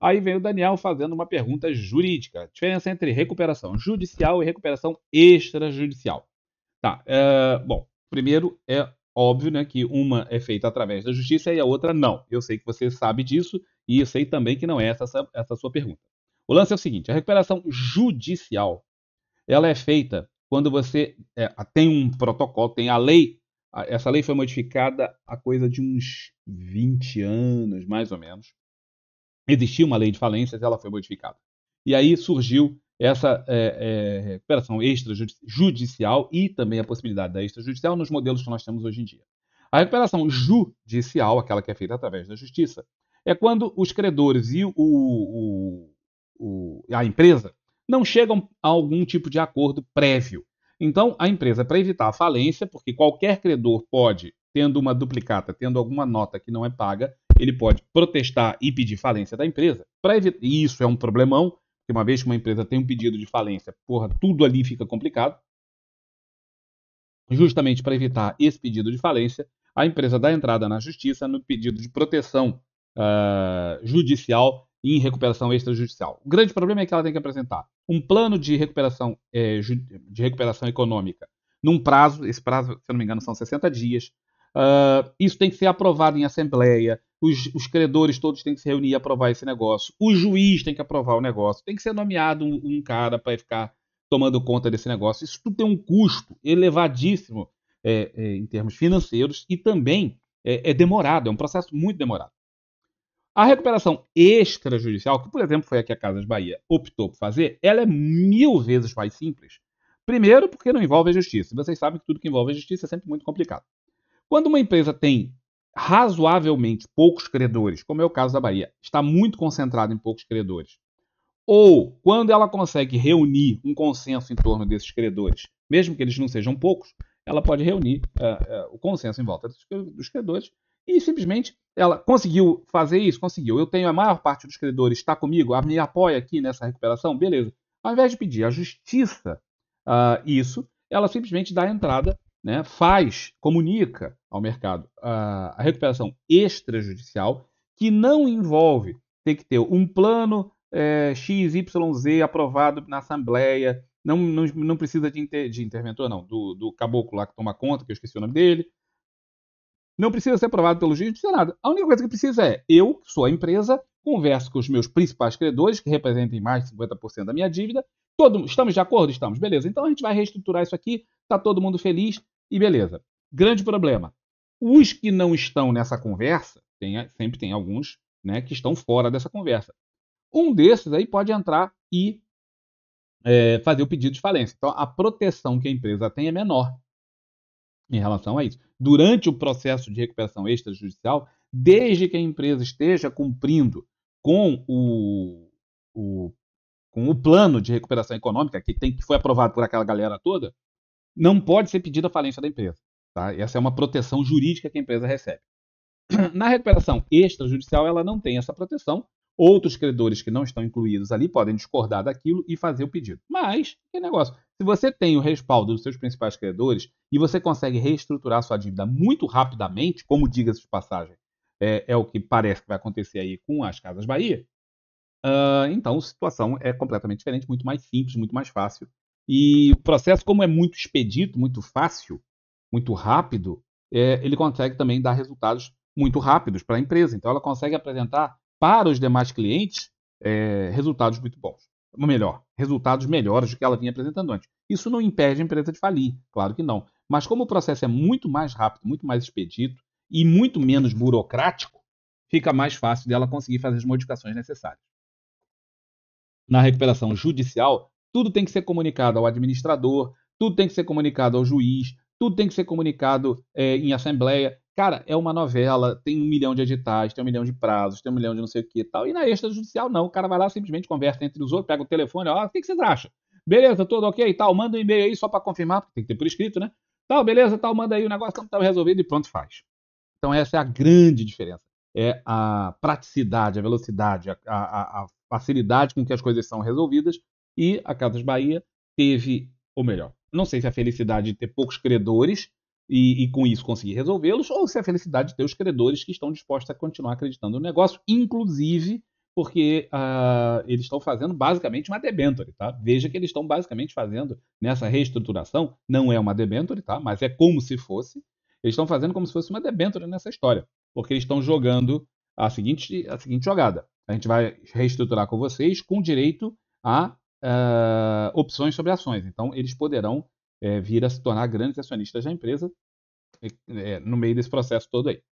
Aí vem o Daniel fazendo uma pergunta jurídica. Diferença entre recuperação judicial e recuperação extrajudicial. Tá, é, bom, primeiro é óbvio né, que uma é feita através da justiça e a outra não. Eu sei que você sabe disso e eu sei também que não é essa, essa, essa sua pergunta. O lance é o seguinte, a recuperação judicial, ela é feita quando você é, tem um protocolo, tem a lei, essa lei foi modificada há coisa de uns 20 anos, mais ou menos, existia uma lei de falências, ela foi modificada. E aí surgiu essa é, é, recuperação extrajudicial e também a possibilidade da extrajudicial nos modelos que nós temos hoje em dia. A recuperação judicial, aquela que é feita através da justiça, é quando os credores e o, o, o, a empresa não chegam a algum tipo de acordo prévio. Então, a empresa, para evitar a falência, porque qualquer credor pode, tendo uma duplicata, tendo alguma nota que não é paga, ele pode protestar e pedir falência da empresa. Para evitar e isso é um problemão, porque uma vez que uma empresa tem um pedido de falência, porra, tudo ali fica complicado. Justamente para evitar esse pedido de falência, a empresa dá entrada na justiça no pedido de proteção uh, judicial em recuperação extrajudicial. O grande problema é que ela tem que apresentar um plano de recuperação, é, de recuperação econômica num prazo, esse prazo, se não me engano, são 60 dias. Uh, isso tem que ser aprovado em assembleia, os, os, credores todos têm que se reunir e aprovar esse negócio. O juiz tem que aprovar o negócio. Tem que ser nomeado um, um cara para ficar tomando conta desse negócio. Isso tudo tem um custo elevadíssimo é, é, em termos financeiros e também é, é, demorado, é um processo muito demorado. A recuperação extrajudicial, que por exemplo foi a que a Casas Bahia optou por fazer, ela é mil vezes mais simples. Primeiro, porque não envolve a justiça. Vocês sabem que tudo que envolve a justiça é sempre muito complicado. Quando uma empresa tem razoavelmente poucos credores, como é o caso da Bahia, está muito concentrada em poucos credores, ou quando ela consegue reunir um consenso em torno desses credores, mesmo que eles não sejam poucos, ela pode reunir uh, uh, o consenso em volta dos credores e simplesmente ela conseguiu fazer isso, conseguiu. Eu tenho a maior parte dos credores, está comigo, me apoia aqui nessa recuperação, beleza. Ao invés de pedir à justiça uh, isso, ela simplesmente dá entrada né, faz, comunica ao mercado a, a recuperação extrajudicial, que não envolve ter que ter um plano é, XYZ aprovado na Assembleia, não, não, não precisa de, inter, de interventor, não, do, do caboclo lá que toma conta, que eu esqueci o nome dele. Não precisa ser aprovado pelo juiz, não precisa nada. A única coisa que precisa é, eu, que sou a empresa, converso com os meus principais credores, que representem mais de 50% da minha dívida. Todo, estamos de acordo? Estamos. Beleza. Então a gente vai reestruturar isso aqui, está todo mundo feliz, e beleza. Grande problema. Os que não estão nessa conversa, tem, sempre tem alguns né, que estão fora dessa conversa. Um desses aí pode entrar e é, fazer o pedido de falência. Então, a proteção que a empresa tem é menor em relação a isso. Durante o processo de recuperação extrajudicial, desde que a empresa esteja cumprindo com o, o, com o plano de recuperação econômica que, tem, que foi aprovado por aquela galera toda, não pode ser pedida a falência da empresa. Tá? Essa é uma proteção jurídica que a empresa recebe. Na recuperação extrajudicial, ela não tem essa proteção. Outros credores que não estão incluídos ali podem discordar daquilo e fazer o pedido. Mas, que negócio? Se você tem o respaldo dos seus principais credores e você consegue reestruturar sua dívida muito rapidamente, como diga-se de passagem, é, é, o que parece que vai acontecer aí com as Casas Bahia, uh, então a situação é completamente diferente, muito mais simples, muito mais fácil e o processo, como é muito expedito, muito fácil, muito rápido, é, ele consegue também dar resultados muito rápidos para a empresa. Então, ela consegue apresentar para os demais clientes é, resultados muito bons. Ou melhor, resultados melhores do que ela vinha apresentando antes. Isso não impede a empresa de falir, claro que não. Mas como o processo é muito mais rápido, muito mais expedito e muito menos burocrático, fica mais fácil dela conseguir fazer as modificações necessárias. Na recuperação judicial, tudo tem que ser comunicado ao administrador, tudo tem que ser comunicado ao juiz, tudo tem que ser comunicado é, em assembleia. Cara, é uma novela, tem um milhão de editais, tem um milhão de prazos, tem um milhão de não sei o que e tal. E na extrajudicial, não. O cara vai lá, simplesmente conversa entre os outros, pega o telefone, ó, o que, vocês acham? Beleza, tudo ok e tal. Manda um e-mail aí só para confirmar, porque tem que ter por escrito, né? Tal, beleza, tal, manda aí o negócio, então tá resolvido e pronto, faz. Então essa é a grande diferença. É a praticidade, a velocidade, a, a, a facilidade com que as coisas são resolvidas e a Casas Bahia teve, ou melhor, não sei se a felicidade de ter poucos credores e, e com isso conseguir resolvê-los, ou se a felicidade de ter os credores que estão dispostos a continuar acreditando no negócio, inclusive porque uh, eles estão fazendo basicamente uma debenture, tá? Veja que eles estão basicamente fazendo nessa reestruturação, não é uma debenture, tá? Mas é como se fosse. Eles estão fazendo como se fosse uma debenture nessa história, porque eles estão jogando a seguinte, a seguinte jogada. A gente vai reestruturar com vocês com direito a uh, opções sobre ações. Então, eles poderão é, vir a se tornar grandes acionistas da empresa é, no meio desse processo todo aí.